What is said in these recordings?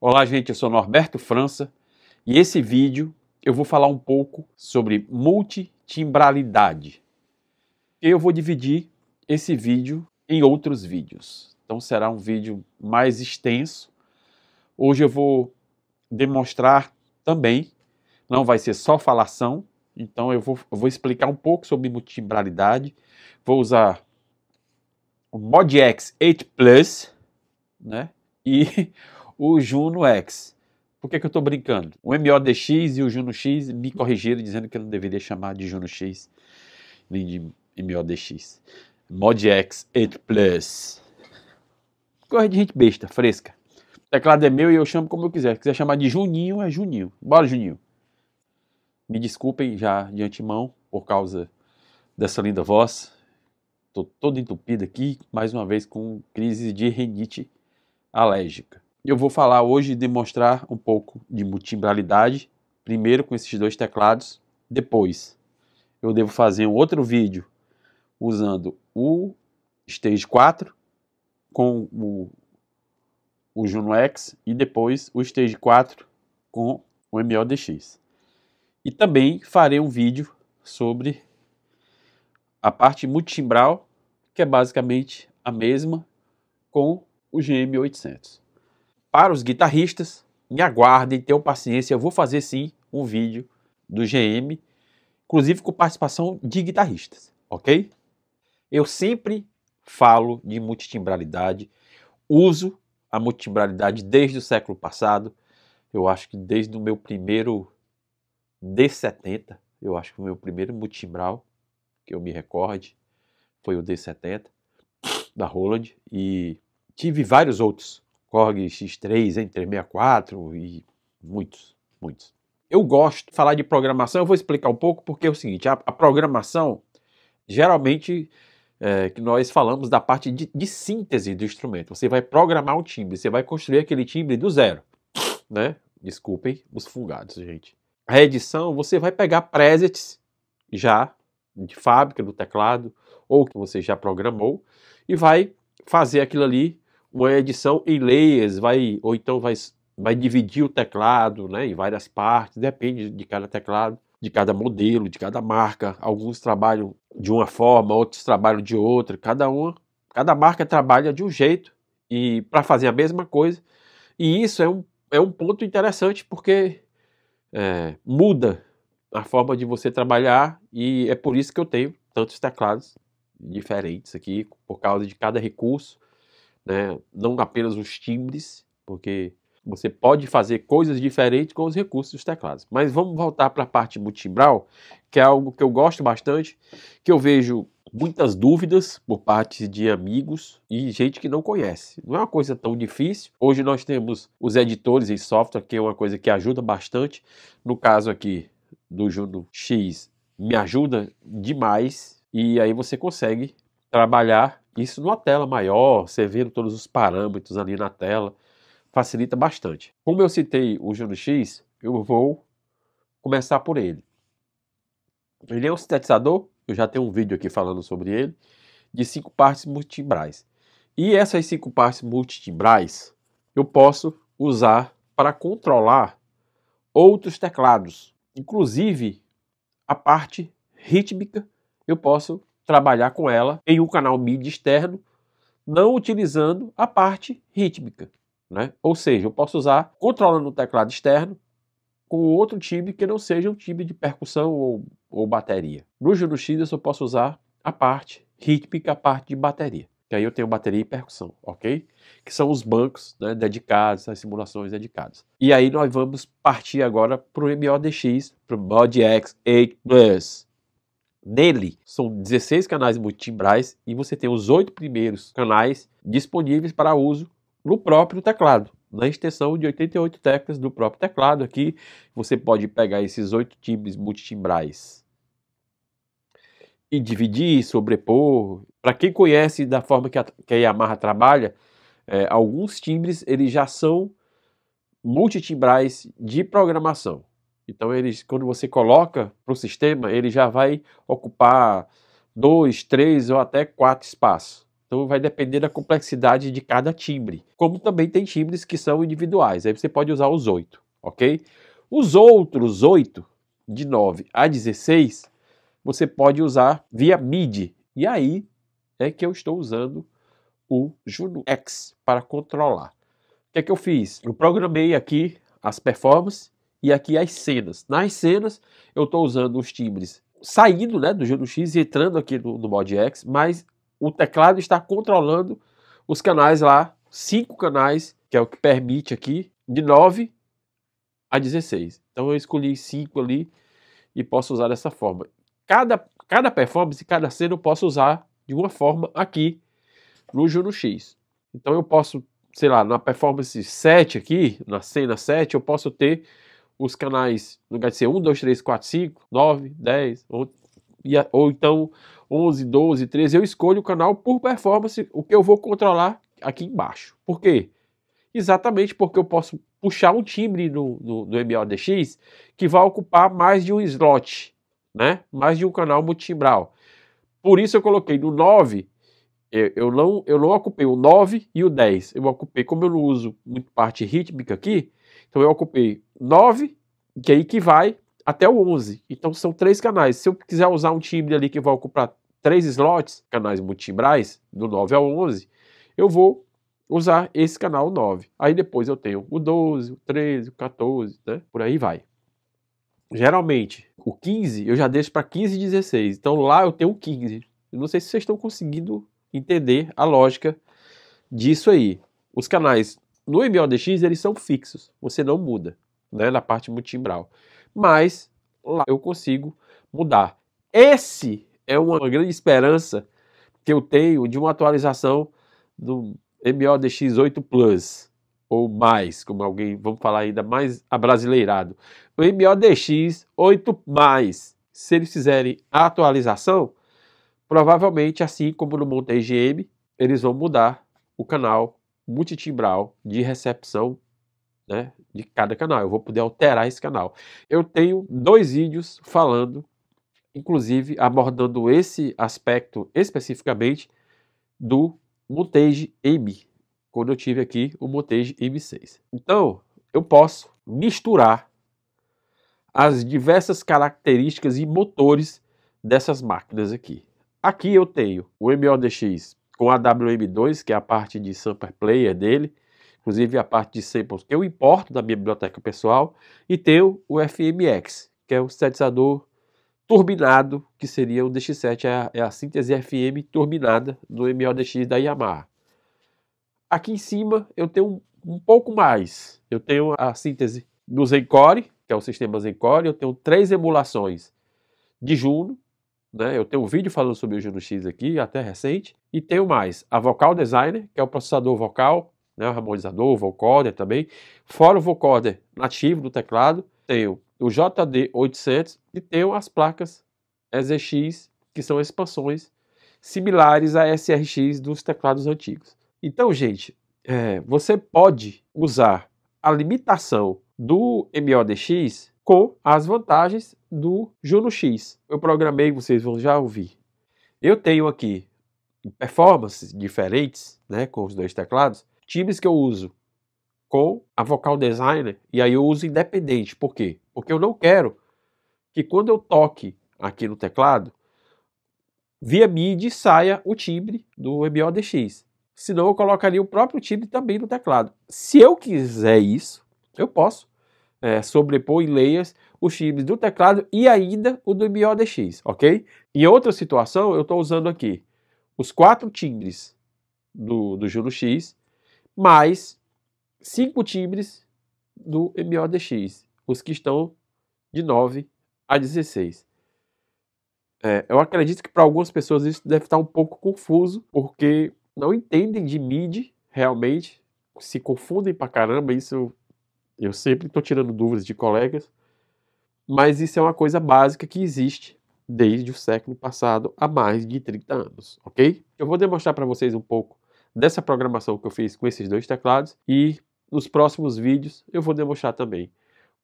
Olá, gente, eu sou Norberto França e esse vídeo eu vou falar um pouco sobre multitimbralidade. Eu vou dividir esse vídeo em outros vídeos. Então será um vídeo mais extenso. Hoje eu vou demonstrar também, não vai ser só falação, então eu vou, eu vou explicar um pouco sobre multitimbralidade. Vou usar o Mod X 8 Plus, né? E o Juno X. Por que, que eu estou brincando? O MODX e o Juno X me corrigiram dizendo que eu não deveria chamar de Juno X, nem de MODX. Mod X 8 Plus. Corre de gente besta, fresca. O teclado é meu e eu chamo como eu quiser. Se quiser chamar de Juninho, é Juninho. Bora, Juninho. Me desculpem já de antemão por causa dessa linda voz. Estou todo entupido aqui, mais uma vez com crise de renite alérgica. Eu vou falar hoje e demonstrar um pouco de multimbralidade, primeiro com esses dois teclados, depois eu devo fazer um outro vídeo usando o Stage 4 com o, o Juno X e depois o Stage 4 com o MLDX. E também farei um vídeo sobre a parte multimbral, que é basicamente a mesma com o GM800 para os guitarristas, me aguardem, tenham paciência, eu vou fazer sim um vídeo do GM, inclusive com participação de guitarristas, ok? Eu sempre falo de multitimbralidade, uso a multitimbralidade desde o século passado, eu acho que desde o meu primeiro D70, eu acho que o meu primeiro multitimbral, que eu me recorde, foi o D70 da Roland e tive vários outros Korg X3, N364 e muitos, muitos. Eu gosto de falar de programação, eu vou explicar um pouco porque é o seguinte, a, a programação geralmente é, que nós falamos da parte de, de, síntese do instrumento. Você vai programar um timbre, você vai construir aquele timbre do zero, né? Desculpem os fungados, gente. A edição, você vai pegar presets já de fábrica do teclado ou que você já programou e vai fazer aquilo ali uma edição em layers, vai, ou então vai, vai dividir o teclado né, em várias partes, depende de cada teclado, de cada modelo, de cada marca. Alguns trabalham de uma forma, outros trabalham de outra, cada uma, cada marca trabalha de um jeito e para fazer a mesma coisa. E isso é um, é um ponto interessante porque é, muda a forma de você trabalhar e é por isso que eu tenho tantos teclados diferentes aqui, por causa de cada recurso né? não apenas os timbres, porque você pode fazer coisas diferentes com os recursos dos teclados. Mas vamos voltar para a parte multimbral, que é algo que eu gosto bastante, que eu vejo muitas dúvidas por parte de amigos e gente que não conhece. Não é uma coisa tão difícil. Hoje nós temos os editores em software, que é uma coisa que ajuda bastante. No caso aqui do Juno X, me ajuda demais. E aí você consegue trabalhar isso numa tela maior, você vendo todos os parâmetros ali na tela, facilita bastante. Como eu citei o Juno X, eu vou começar por ele. Ele é um sintetizador, eu já tenho um vídeo aqui falando sobre ele, de cinco partes multitimbrais. E essas cinco partes multitimbrais eu posso usar para controlar outros teclados, inclusive a parte rítmica eu posso trabalhar com ela em um canal MIDI externo, não utilizando a parte rítmica. Né? Ou seja, eu posso usar controlando o teclado externo com outro timbre que não seja um timbre de percussão ou, ou bateria. No Juno X eu só posso usar a parte rítmica, a parte de bateria. Que aí eu tenho bateria e percussão, ok? Que são os bancos né, dedicados, as simulações dedicadas. E aí nós vamos partir agora para o MODX, para o MODX 8 Plus. Nele são 16 canais multimbrais e você tem os oito primeiros canais disponíveis para uso no próprio teclado, na extensão de 88 teclas do próprio teclado. Aqui você pode pegar esses oito timbres multimbrais e dividir, sobrepor. Para quem conhece da forma que a, que a Yamaha trabalha, é, alguns timbres eles já são multitimbrais de programação. Então, eles, quando você coloca para o sistema, ele já vai ocupar dois, três ou até quatro espaços. Então, vai depender da complexidade de cada timbre. Como também tem timbres que são individuais, aí você pode usar os oito, ok? Os outros oito, de 9 a 16, você pode usar via MIDI. E aí é que eu estou usando o Juno X para controlar. O que é que eu fiz? Eu programei aqui as performances e aqui as cenas. Nas cenas, eu estou usando os timbres saindo né, do Juno X e entrando aqui no, no Mod X, mas o teclado está controlando os canais lá, cinco canais, que é o que permite aqui, de 9 a 16. Então eu escolhi 5 ali e posso usar dessa forma. Cada, cada performance, cada cena eu posso usar de uma forma aqui no Juno X. Então eu posso, sei lá, na performance 7 aqui, na cena 7, eu posso ter os canais, no lugar de ser 1, 2, 3, 4, 5, 9, 10, ou, ou então 11, 12, 13, eu escolho o canal por performance, o que eu vou controlar aqui embaixo. Por quê? Exatamente porque eu posso puxar um timbre no, no, no MODX que vai ocupar mais de um slot, né? mais de um canal multimbral. Por isso eu coloquei no 9, eu, é, eu, não, eu não ocupei o 9 e o 10, eu ocupei, como eu não uso muito parte rítmica aqui, então eu ocupei 9, que é aí que vai até o 11. Então são três canais. Se eu quiser usar um timbre ali que vai ocupar três slots, canais multimbrais, do 9 ao 11, eu vou usar esse canal 9. Aí depois eu tenho o 12, o 13, o 14, né? Por aí vai. Geralmente, o 15 eu já deixo para 15 e 16. Então lá eu tenho 15. Eu não sei se vocês estão conseguindo entender a lógica disso aí. Os canais no MODX eles são fixos, você não muda né, na parte multimbral. Mas lá eu consigo mudar. Esse é uma grande esperança que eu tenho de uma atualização do MODX8 Plus ou mais, como alguém, vamos falar ainda mais abrasileirado. O MODX 8 mais, se eles fizerem a atualização, provavelmente assim como no Monte GM, eles vão mudar o canal multitimbral de recepção né, de cada canal. Eu vou poder alterar esse canal. Eu tenho dois vídeos falando, inclusive abordando esse aspecto especificamente do Montage M, quando eu tive aqui o Montage M6. Então, eu posso misturar as diversas características e motores dessas máquinas aqui. Aqui eu tenho o MODX com a WM2, que é a parte de sample Player dele, inclusive a parte de samples que eu importo da minha biblioteca pessoal, e tenho o FMX, que é o sintetizador turbinado, que seria o DX7, é a, é a síntese FM turbinada do MODX da Yamaha. Aqui em cima eu tenho um, um pouco mais, eu tenho a síntese do Zencore, que é o sistema Zencore, eu tenho três emulações de Juno, né? Eu tenho um vídeo falando sobre o Juno X aqui, até recente, e tenho mais a Vocal Designer, que é o processador vocal né, o harmonizador, o vocoder também. Fora o vocoder nativo do teclado, tenho o JD800 e tenho as placas EZX, que são expansões similares a SRX dos teclados antigos. Então, gente, é, você pode usar a limitação do MODX com as vantagens do Juno X. Eu programei, vocês vão já ouvir. Eu tenho aqui performances diferentes, né, com os dois teclados, times que eu uso com a vocal designer, e aí eu uso independente. Por quê? Porque eu não quero que quando eu toque aqui no teclado, via MIDI saia o timbre do MODX. Senão eu colocaria o próprio timbre também no teclado. Se eu quiser isso, eu posso é, sobrepor em layers os timbres do teclado e ainda o do MODX, ok? Em outra situação, eu estou usando aqui os quatro timbres do, do Juno X mais cinco timbres do MODX, os que estão de 9 a 16. É, eu acredito que para algumas pessoas isso deve estar tá um pouco confuso, porque não entendem de MIDI realmente, se confundem pra caramba, isso eu, eu sempre estou tirando dúvidas de colegas, mas isso é uma coisa básica que existe desde o século passado há mais de 30 anos, ok? Eu vou demonstrar para vocês um pouco dessa programação que eu fiz com esses dois teclados e nos próximos vídeos eu vou demonstrar também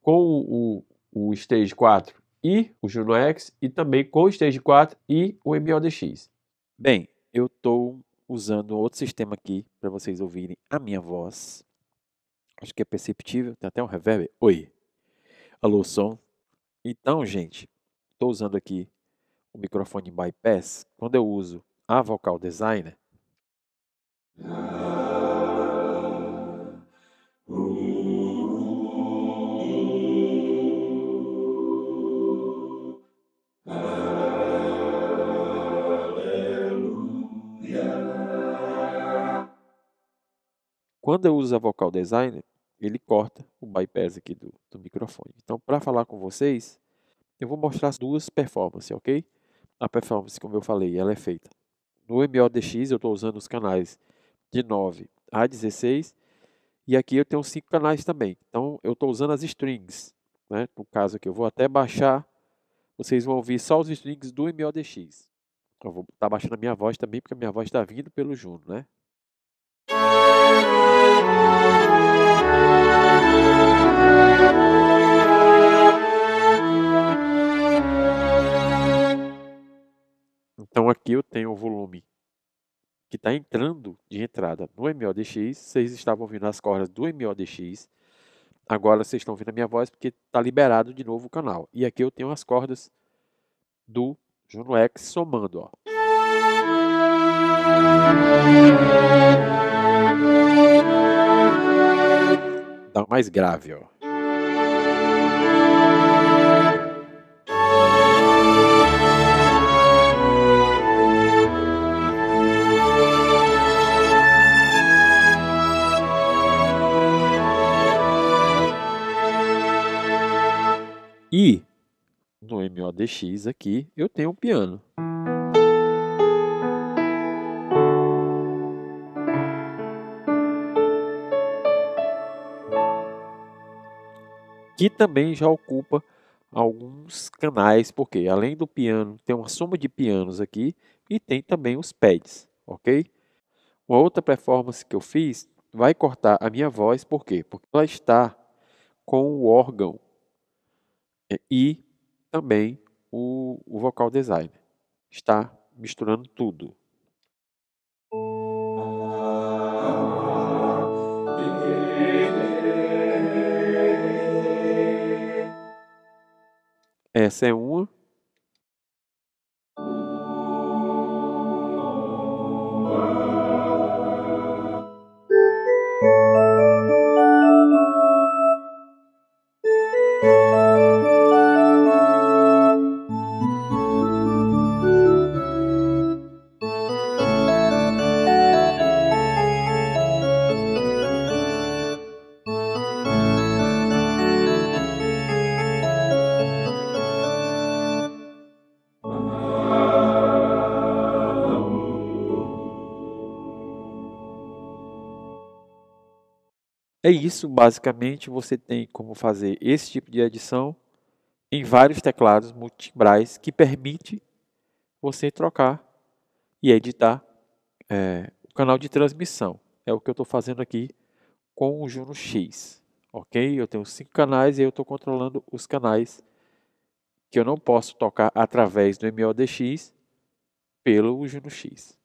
com o, o Stage 4 e o Juno X e também com o Stage 4 e o MODX. Bem, eu estou usando outro sistema aqui para vocês ouvirem a minha voz. Acho que é perceptível, tem até um reverb. Oi. Alô, som. Então, gente, estou usando aqui o microfone bypass. Quando eu uso a Vocal Designer, quando eu uso a vocal designer, ele corta o bypass aqui do, do microfone. Então, para falar com vocês, eu vou mostrar as duas performances, ok? A performance, como eu falei, ela é feita no MODX, eu estou usando os canais de 9 a 16. E aqui eu tenho cinco canais também. Então eu estou usando as strings. Né? No caso aqui, eu vou até baixar. Vocês vão ouvir só os strings do MODX. Então, eu vou estar tá baixando a minha voz também, porque a minha voz está vindo pelo Juno, né? Então aqui eu tenho o volume que está entrando de entrada no MODX, vocês estavam ouvindo as cordas do MODX, agora vocês estão ouvindo a minha voz porque está liberado de novo o canal. E aqui eu tenho as cordas do Juno X somando. Ó. Dá tá mais grave, ó. DX aqui, eu tenho um piano. Que também já ocupa alguns canais, porque além do piano, tem uma soma de pianos aqui e tem também os pads, ok? Uma outra performance que eu fiz vai cortar a minha voz, por quê? Porque ela está com o órgão é, e também o, o vocal design. Está misturando tudo. Essa é uma É isso, basicamente, você tem como fazer esse tipo de edição em vários teclados multibrays que permite você trocar e editar é, o canal de transmissão. É o que eu estou fazendo aqui com o Juno X, ok? Eu tenho cinco canais e eu estou controlando os canais que eu não posso tocar através do MODX pelo Juno X.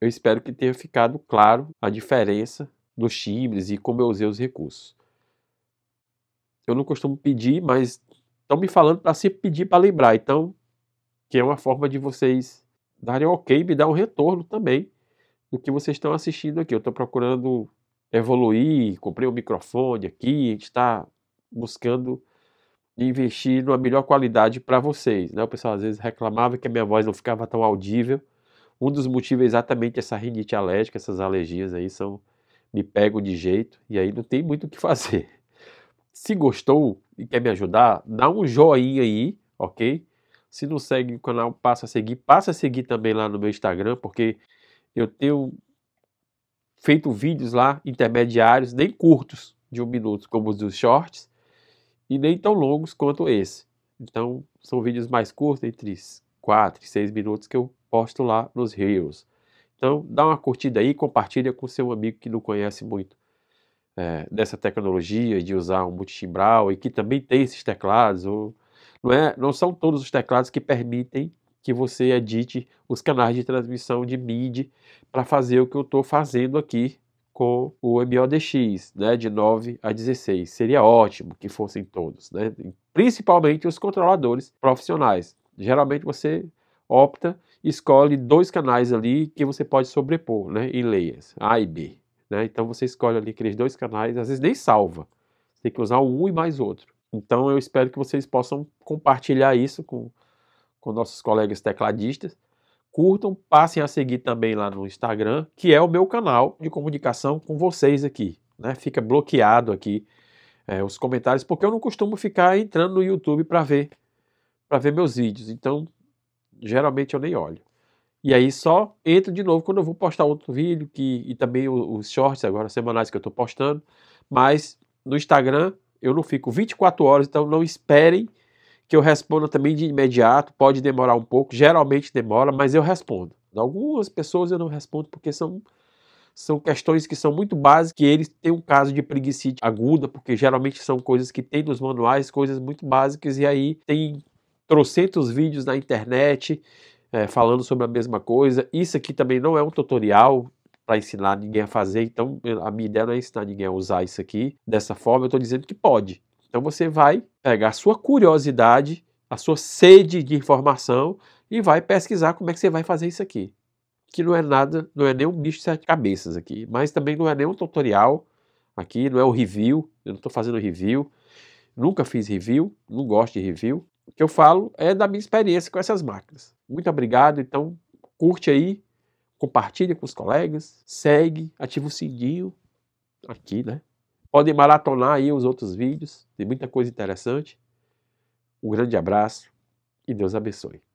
Eu espero que tenha ficado claro a diferença nos times e como eu usei os recursos. Eu não costumo pedir, mas estão me falando para sempre pedir para lembrar. Então, que é uma forma de vocês darem ok e me dar um retorno também do que vocês estão assistindo aqui. Eu estou procurando evoluir, comprei um microfone aqui, a gente está buscando investir numa melhor qualidade para vocês. Né? O pessoal às vezes reclamava que a minha voz não ficava tão audível. Um dos motivos é exatamente essa rinite alérgica, essas alergias aí são me pego de jeito e aí não tem muito o que fazer. Se gostou e quer me ajudar, dá um joinha aí, ok? Se não segue o canal, passa a seguir. Passa a seguir também lá no meu Instagram, porque eu tenho feito vídeos lá intermediários, nem curtos de um minuto, como os dos shorts, e nem tão longos quanto esse. Então, são vídeos mais curtos, entre 4 e 6 minutos, que eu posto lá nos Reels. Então, dá uma curtida aí, compartilha com seu amigo que não conhece muito é, dessa tecnologia de usar um multitimbral e que também tem esses teclados. Ou, não, é, não são todos os teclados que permitem que você edite os canais de transmissão de MIDI para fazer o que eu estou fazendo aqui com o MODX, né, de 9 a 16. Seria ótimo que fossem todos, né? principalmente os controladores profissionais. Geralmente você opta escolhe dois canais ali que você pode sobrepor, né? E leia, A e B. Né? Então você escolhe ali aqueles dois canais, às vezes nem salva. tem que usar um e mais outro. Então eu espero que vocês possam compartilhar isso com, com nossos colegas tecladistas. Curtam, passem a seguir também lá no Instagram, que é o meu canal de comunicação com vocês aqui. Né? Fica bloqueado aqui é, os comentários, porque eu não costumo ficar entrando no YouTube para ver para ver meus vídeos. Então geralmente eu nem olho. E aí só entro de novo quando eu vou postar outro vídeo que, e também os shorts agora semanais que eu estou postando. Mas no Instagram eu não fico 24 horas, então não esperem que eu responda também de imediato. Pode demorar um pouco, geralmente demora, mas eu respondo. Algumas pessoas eu não respondo porque são são questões que são muito básicas, que eles têm um caso de preguiça aguda, porque geralmente são coisas que tem nos manuais, coisas muito básicas, e aí tem trocentos vídeos na internet é, falando sobre a mesma coisa. Isso aqui também não é um tutorial para ensinar ninguém a fazer, então a minha ideia não é ensinar ninguém a usar isso aqui dessa forma, eu estou dizendo que pode. Então você vai pegar a sua curiosidade, a sua sede de informação e vai pesquisar como é que você vai fazer isso aqui. Que não é nada, não é nem um bicho de sete cabeças aqui, mas também não é nem um tutorial aqui, não é um review, eu não estou fazendo review, nunca fiz review, não gosto de review, o que eu falo é da minha experiência com essas máquinas. Muito obrigado, então curte aí, compartilha com os colegas, segue, ativa o sininho aqui, né? Podem maratonar aí os outros vídeos, tem muita coisa interessante. Um grande abraço e Deus abençoe.